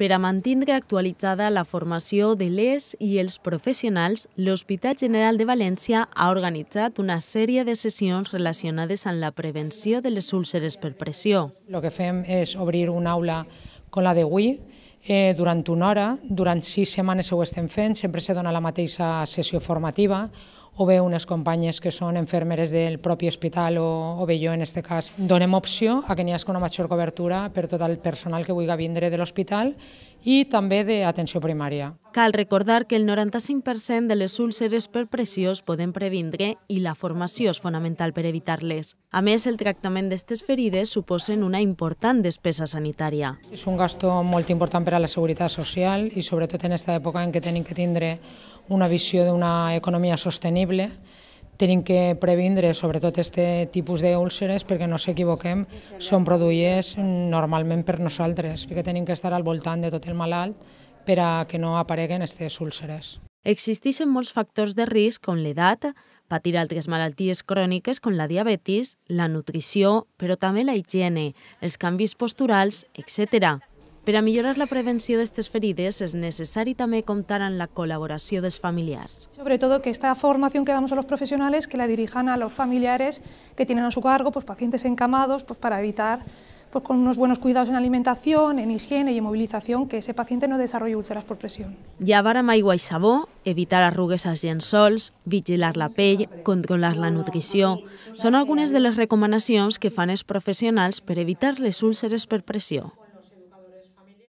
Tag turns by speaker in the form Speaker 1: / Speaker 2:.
Speaker 1: Per a mantenir actualitzada la formació de les i els professionals, l'Hospital General de València ha organitzat una sèrie de sessions relacionades
Speaker 2: amb la prevenció de les úlceres per pressió. El que fem és obrir una aula com la d'avui, eh, durant una hora, durant sis setmanes ho estem fent, sempre se dona la mateixa sessió formativa, o bé unes companyes que són enfermeres del propi hospital o, o bé jo en aquest cas. Donem opció a que n'hi hagi una major cobertura per tot el personal que vulgui vindre de l'hospital i també d'atenció primària. Cal recordar que el 95%
Speaker 1: de les úlceres per pressió es poden previndre i la formació és fonamental per evitar-les. A més, el tractament d'aquestes ferides suposen una important despesa sanitària. És un gasto
Speaker 2: molt important per a la seguretat social i sobretot en aquesta època en què hem que tindre una visió d'una economia sostenible, hem que previndre sobretot aquest tipus d'úlceres perquè no s'equivoquem, són produïdes normalment per nosaltres, perquè tenim que estar al voltant de tot el malalt per a que no apareguen aquestes úlceres. Existeixen
Speaker 1: molts factors de risc com l'edat, patir altres malalties cròniques com la diabetis, la nutrició, però també la higiene, els canvis posturals, etc. Para a la la de estas ferides es necesario también contar con la de los familiares.
Speaker 3: Sobre todo que esta formación que damos a los profesionales que la dirijan a los familiares que tienen a su cargo pues, pacientes encamados pues, para evitar pues, con unos buenos cuidados en alimentación, en higiene y en movilización que ese paciente no desarrolle úlceras por presión.
Speaker 1: Llevar a aigua y sabó, evitar arruguesas als sols, vigilar la pell, controlar la nutrición, son algunas de las recomendaciones que fanes profesionales para para evitar les úlceres por presión.